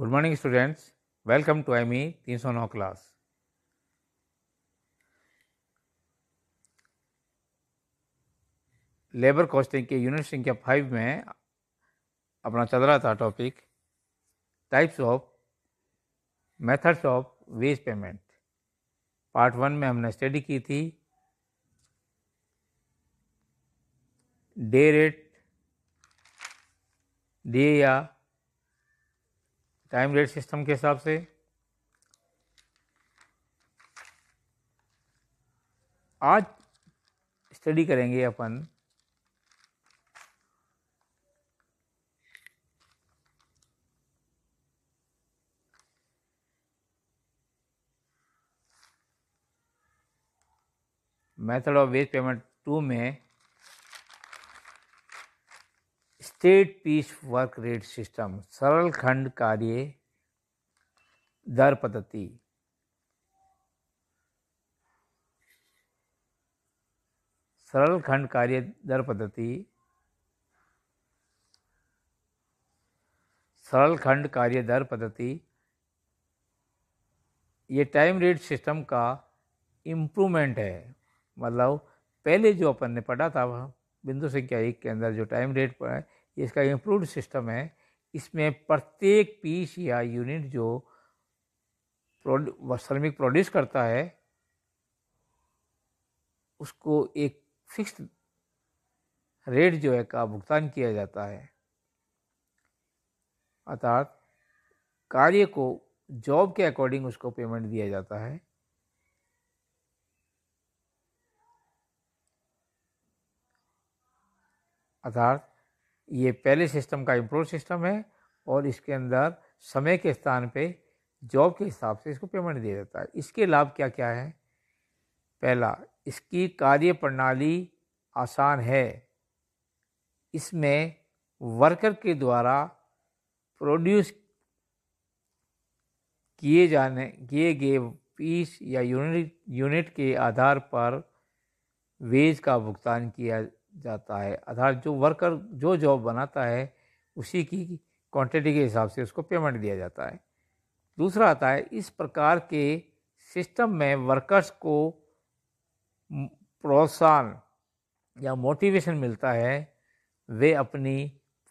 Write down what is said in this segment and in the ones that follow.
good morning students welcome to आई मी तीन सौ नौ क्लास लेबर कॉस्टिंग के यूनिट संख्या फाइव में अपना चल रहा था topic types of methods of wage payment part one में हमने स्टडी की थी डे रेट डे या टाइम रेट सिस्टम के हिसाब से आज स्टडी करेंगे अपन method of wage payment two में straight piece work rate system सरल खंड कार्य दर पद्धति सरल खंड कार्य दर पद्धति सरल खंड कार्य दर पद्धति ये टाइम रेट सिस्टम का इम्प्रूवमेंट है मतलब पहले जो अपन ने पढ़ा था वह बिंदु संख्या एक के अंदर जो टाइम रेट पर है इसका इम्प्रूवड सिस्टम है इसमें प्रत्येक पीस या यूनिट जो श्रमिक प्रोड्यूस करता है उसको एक फिक्स रेट जो है का भुगतान किया जाता है अर्थात कार्य को जॉब के अकॉर्डिंग उसको पेमेंट दिया जाता है अर्थात ये पहले सिस्टम का इम्प्रूव सिस्टम है और इसके अंदर समय के स्थान पे जॉब के हिसाब से इसको पेमेंट दिया जाता है इसके लाभ क्या क्या है पहला इसकी कार्य प्रणाली आसान है इसमें वर्कर के द्वारा प्रोड्यूस किए जाने किए गए पीस या यूनिट यूनिट के आधार पर वेज का भुगतान किया जाता है अर्थात जो वर्कर जो जॉब बनाता है उसी की क्वांटिटी के हिसाब से उसको पेमेंट दिया जाता है दूसरा आता है इस प्रकार के सिस्टम में वर्कर्स को प्रोत्साहन या मोटिवेशन मिलता है वे अपनी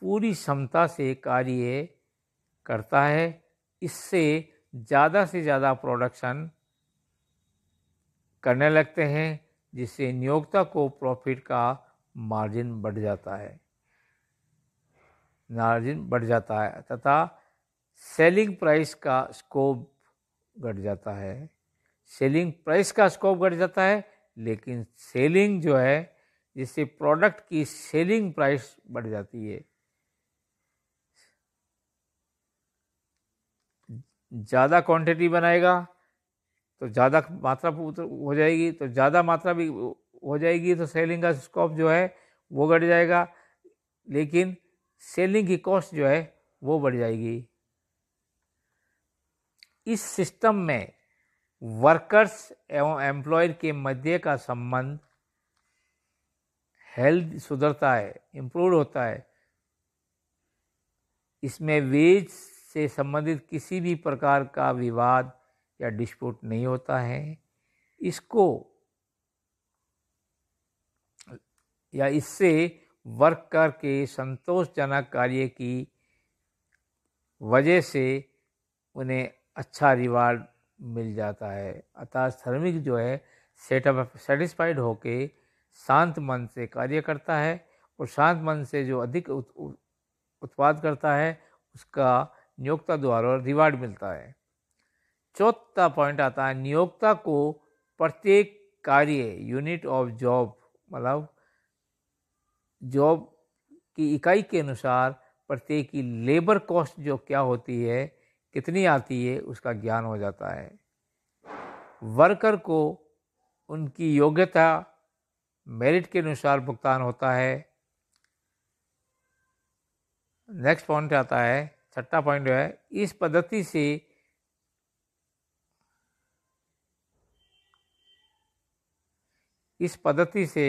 पूरी क्षमता से कार्य करता है इससे ज़्यादा से ज़्यादा प्रोडक्शन करने लगते हैं जिससे नियोक्ता को प्रॉफिट का मार्जिन बढ़ जाता है मार्जिन बढ़ जाता है तथा सेलिंग प्राइस का स्कोप घट जाता है सेलिंग प्राइस का स्कोप घट जाता है लेकिन सेलिंग जो है जिससे प्रोडक्ट की सेलिंग प्राइस बढ़ जाती है ज़्यादा क्वांटिटी बनाएगा तो ज़्यादा मात्रा हो जाएगी तो ज़्यादा मात्रा भी हो जाएगी तो सेलिंग का स्कोप जो है वो घट जाएगा लेकिन सेलिंग की कॉस्ट जो है वो बढ़ जाएगी इस सिस्टम में वर्कर्स एवं एम्प्लॉयर के मध्य का संबंध हेल्थ सुधरता है इम्प्रूव होता है इसमें वेज से संबंधित किसी भी प्रकार का विवाद या डिस्प्यूट नहीं होता है इसको या इससे वर्क करके संतोषजनक कार्य की वजह से उन्हें अच्छा रिवार्ड मिल जाता है अतः श्रमिक जो है सेटअप सेटिस्फाइड होके शांत मन से कार्य करता है और शांत मन से जो अधिक उत्पाद करता है उसका नियोक्ता द्वारा रिवार्ड मिलता है चौथा पॉइंट आता है नियोक्ता को प्रत्येक कार्य यूनिट ऑफ जॉब मतलब जॉब की इकाई के अनुसार प्रत्येक की लेबर कॉस्ट जो क्या होती है कितनी आती है उसका ज्ञान हो जाता है वर्कर को उनकी योग्यता मेरिट के अनुसार भुगतान होता है नेक्स्ट पॉइंट आता है छठा पॉइंट है इस पद्धति से इस पद्धति से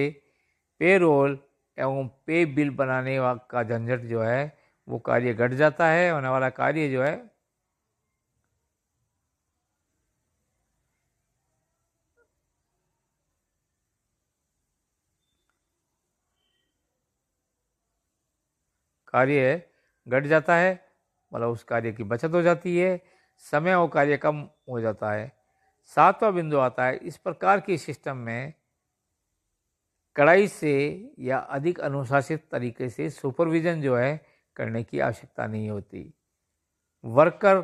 पेरोल एवं पे बिल बनाने का झंझट जो है वो कार्य घट जाता है होने वाला कार्य जो है कार्य घट जाता है मतलब उस कार्य की बचत हो जाती है समय और कार्य कम हो जाता है सातवां बिंदु आता है इस प्रकार की सिस्टम में कड़ाई से या अधिक अनुशासित तरीके से सुपरविज़न जो है करने की आवश्यकता नहीं होती वर्कर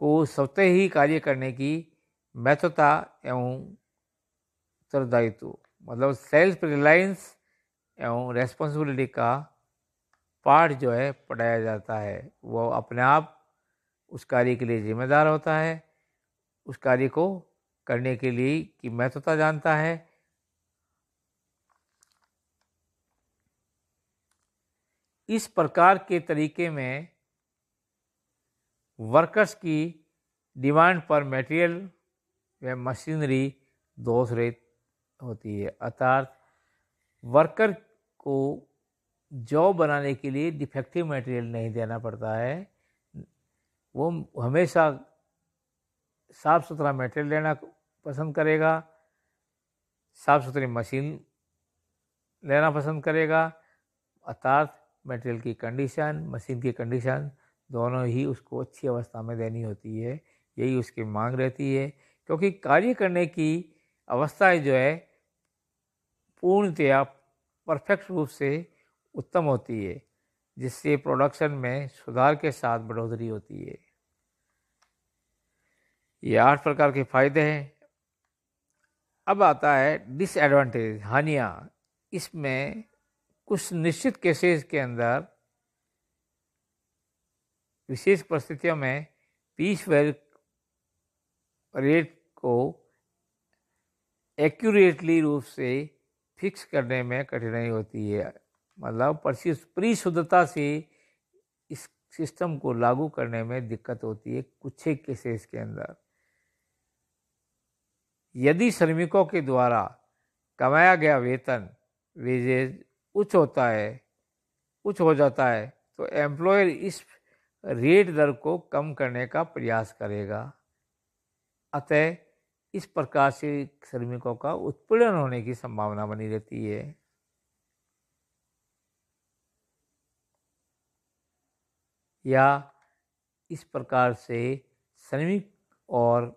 को स्वतः ही कार्य करने की महत्वता एवं उत्तरदायित्व मतलब सेल्फ रिलायंस एवं रेस्पॉन्सिबिलिटी का पार्ट जो है पढ़ाया जाता है वह अपने आप उस कार्य के लिए जिम्मेदार होता है उस कार्य को करने के लिए की महत्वता जानता है इस प्रकार के तरीके में वर्कर्स की डिमांड पर मटेरियल व मशीनरी दोष रहित होती है अर्थात वर्कर को जॉब बनाने के लिए डिफेक्टिव मटेरियल नहीं देना पड़ता है वो हमेशा साफ़ सुथरा मटेरियल लेना पसंद करेगा साफ़ सुथरी मशीन लेना पसंद करेगा अर्थात मटेरियल की कंडीशन मशीन की कंडीशन दोनों ही उसको अच्छी अवस्था में देनी होती है यही उसकी मांग रहती है क्योंकि कार्य करने की अवस्था जो है पूर्णतया परफेक्ट रूप से उत्तम होती है जिससे प्रोडक्शन में सुधार के साथ बढ़ोतरी होती है ये आठ प्रकार के फायदे हैं अब आता है डिसएडवांटेज हानियाँ इसमें कुछ निश्चित केसेस के अंदर विशेष परिस्थितियों में पीस वेल रेट को एक्यूरेटली रूप से फिक्स करने में कठिनाई होती है मतलब परिशुद्धता से इस सिस्टम को लागू करने में दिक्कत होती है कुछ ही केसेस के अंदर यदि श्रमिकों के द्वारा कमाया गया वेतन वेजेज उच्च होता है उच्च हो जाता है तो एम्प्लॉयर इस रेट दर को कम करने का प्रयास करेगा अतः इस प्रकार से श्रमिकों का उत्पीड़न होने की संभावना बनी रहती है या इस प्रकार से श्रमिक और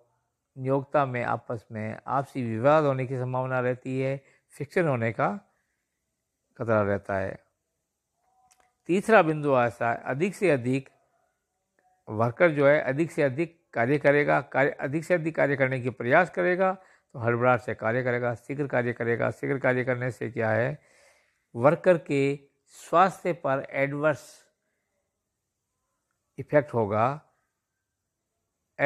नियोक्ता में आपस में आपसी विवाद होने की संभावना रहती है फिक्शन होने का खतरा रहता है तीसरा बिंदु ऐसा है अधिक से अधिक वर्कर जो है अधिक से अधिक कार्य करेगा कार्य अधिक से अधिक कार्य करने की प्रयास करेगा तो हड़बड़ाहट से कार्य करेगा शीघ्र कार्य करेगा शीघ्र कार्य करने से क्या है वर्कर के स्वास्थ्य पर एडवर्स इफेक्ट होगा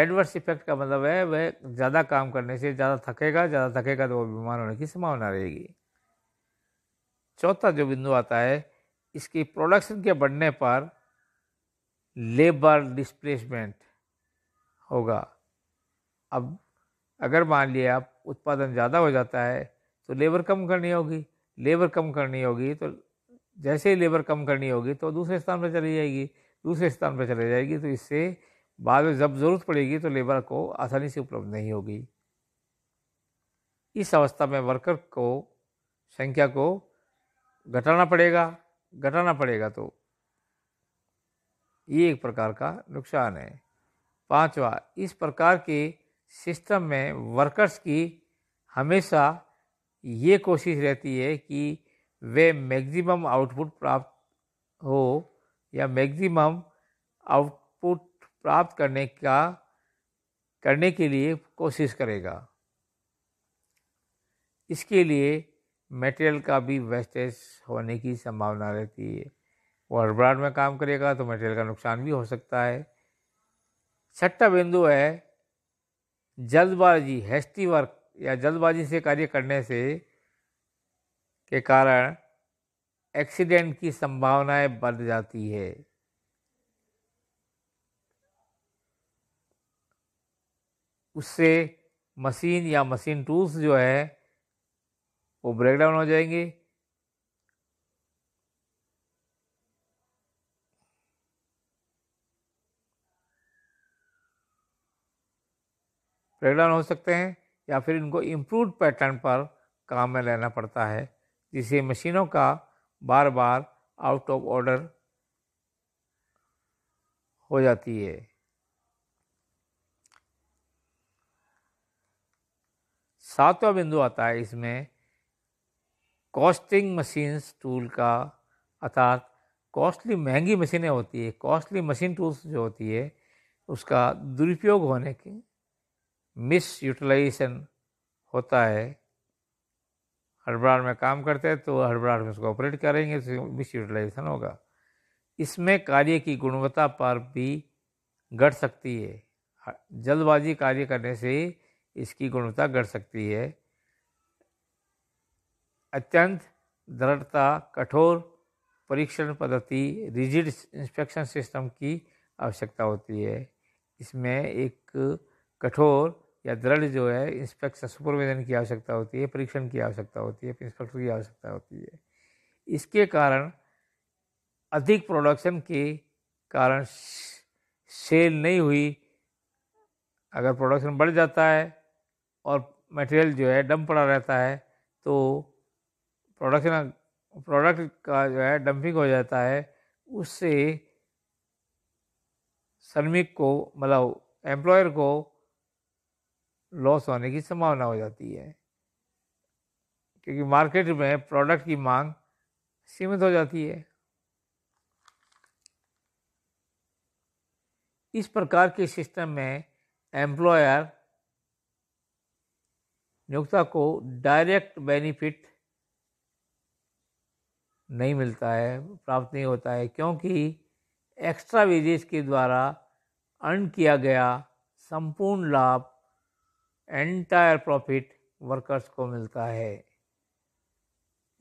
एडवर्स इफेक्ट का मतलब है वह ज़्यादा काम करने से ज़्यादा थकेगा ज़्यादा थकेगा तो वह बीमार होने की संभावना रहेगी चौथा जो बिंदु आता है इसकी प्रोडक्शन के बढ़ने पर लेबर डिस्प्लेसमेंट होगा अब अगर मान लिया आप उत्पादन ज़्यादा हो जाता है तो लेबर कम करनी होगी लेबर कम करनी होगी तो जैसे ही लेबर कम करनी होगी तो दूसरे स्थान पर चली जाएगी दूसरे स्थान पर चली जाएगी तो इससे बाद में जब ज़रूरत पड़ेगी तो लेबर को आसानी से उपलब्ध नहीं होगी इस अवस्था में वर्कर को संख्या को घटाना पड़ेगा घटाना पड़ेगा तो ये एक प्रकार का नुकसान है पांचवा इस प्रकार के सिस्टम में वर्कर्स की हमेशा ये कोशिश रहती है कि वे मैक्सिमम आउटपुट प्राप्त हो या मैक्सिमम आउटपुट प्राप्त करने का करने के लिए कोशिश करेगा इसके लिए मटेरियल का भी वेस्टेज होने की संभावना रहती है वो हड़बड़ाहट में काम करेगा तो मटेरियल का नुकसान भी हो सकता है छठा बिंदु है जल्दबाजी हेस्टी वर्क या जल्दबाजी से कार्य करने से के कारण एक्सीडेंट की संभावनाएं बढ़ जाती है उससे मशीन या मशीन टूल्स जो है वो ब्रेक डाउन हो ब्रेक ब्रेकडाउन हो सकते हैं या फिर इनको इम्प्रूव पैटर्न पर काम में लेना पड़ता है जिससे मशीनों का बार बार आउट ऑफ ऑर्डर हो जाती है सातवां बिंदु आता है इसमें कॉस्टिंग मशीन्स टूल का अर्थात कॉस्टली महंगी मशीनें होती है कॉस्टली मशीन टूल्स जो होती है उसका दुरुपयोग होने के मिस यूटिलाइजेशन होता है हड़बड़ाहट में काम करते हैं तो हड़बड़ाहट में उसको ऑपरेट करेंगे तो मिस यूटिलाइजेशन होगा इसमें कार्य की गुणवत्ता पर भी घट सकती है जल्दबाजी कार्य करने से इसकी गुणवत्ता घट सकती है अत्यंत दृढ़ता कठोर परीक्षण पद्धति रिजिड इंस्पेक्शन सिस्टम की आवश्यकता होती है इसमें एक कठोर या दृढ़ जो है इंस्पेक्शन सुपरविजन की आवश्यकता होती है परीक्षण की आवश्यकता होती है इंस्पेक्टर की आवश्यकता होती है इसके कारण अधिक प्रोडक्शन के कारण सेल नहीं हुई अगर प्रोडक्शन बढ़ जाता है और मटेरियल जो है डम पड़ा रहता है तो प्रोडक्शन प्रोडक्ट का जो है डंपिंग हो जाता है उससे श्रमिक को मतलब एम्प्लॉयर को लॉस होने की संभावना हो जाती है क्योंकि मार्केट में प्रोडक्ट की मांग सीमित हो जाती है इस प्रकार के सिस्टम में एम्प्लॉयर नियोक्ता को डायरेक्ट बेनिफिट नहीं मिलता है प्राप्त नहीं होता है क्योंकि एक्स्ट्रा वेजेस के द्वारा अर्न किया गया संपूर्ण लाभ एंटायर प्रॉफिट वर्कर्स को मिलता है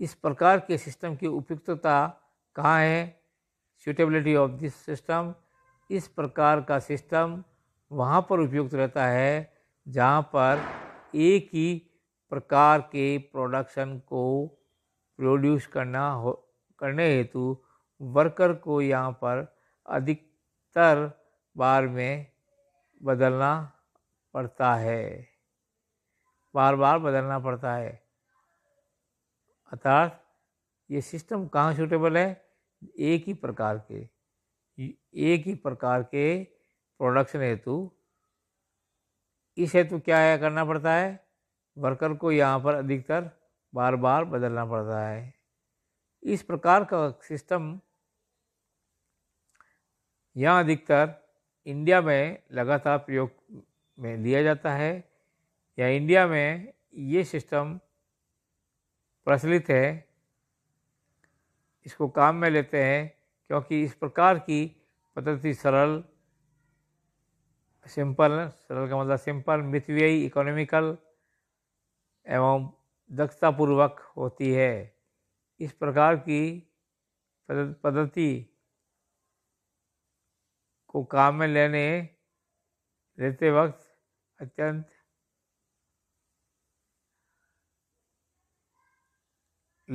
इस प्रकार के सिस्टम की उपयुक्तता कहाँ है सूटेबिलिटी ऑफ दिस सिस्टम इस प्रकार का सिस्टम वहाँ पर उपयुक्त रहता है जहाँ पर एक ही प्रकार के प्रोडक्शन को प्रोड्यूस करना हो करने हेतु वर्कर को यहाँ पर अधिकतर बार में बदलना पड़ता है बार बार बदलना पड़ता है अर्थात ये सिस्टम कहाँ सूटेबल है एक ही प्रकार के एक ही प्रकार के प्रोडक्शन हेतु इस हेतु क्या है करना पड़ता है वर्कर को यहाँ पर अधिकतर बार बार बदलना पड़ता है इस प्रकार का सिस्टम यहाँ अधिकतर इंडिया में लगातार प्रयोग में लिया जाता है या इंडिया में ये सिस्टम प्रचलित है इसको काम में लेते हैं क्योंकि इस प्रकार की पद्धति सरल सिंपल सरल का मतलब सिंपल मितव्ययी इकोनॉमिकल एवं दक्षतापूर्वक होती है इस प्रकार की पद्धति को काम में लेने लेते वक्त अत्यंत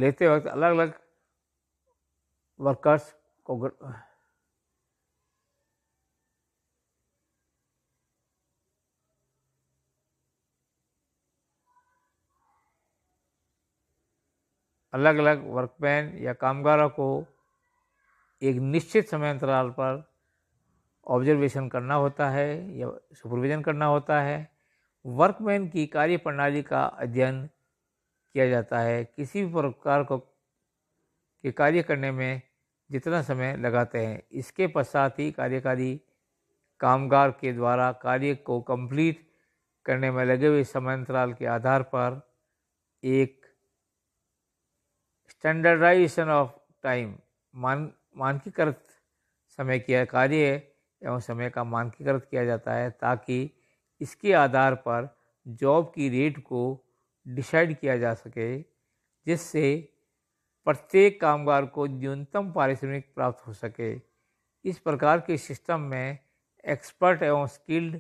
लेते वक्त अलग अलग वर्कर्स को अलग अलग वर्कमैन या कामगारों को एक निश्चित समय अंतराल पर ऑब्जर्वेशन करना होता है या सुपरविजन करना होता है वर्कमैन की कार्य प्रणाली का अध्ययन किया जाता है किसी भी प्रकार को के कार्य करने में जितना समय लगाते हैं इसके पश्चात ही कार्यकारी कामगार के द्वारा कार्य को कंप्लीट करने में लगे हुए समय अंतराल के आधार पर एक स्टैंडर्डाइजेशन ऑफ टाइम मान मानकीकृत समय किया कार्य एवं समय का मानकीकृत किया जाता है ताकि इसके आधार पर जॉब की रेट को डिसाइड किया जा सके जिससे प्रत्येक कामगार को न्यूनतम पारिश्रमिक प्राप्त हो सके इस प्रकार के सिस्टम में एक्सपर्ट एवं स्किल्ड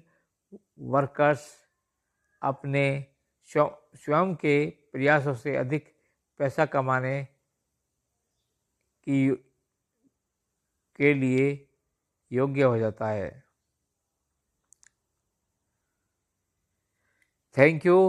वर्कर्स अपने स्वयं के प्रयासों से अधिक पैसा कमाने की के लिए योग्य हो जाता है थैंक यू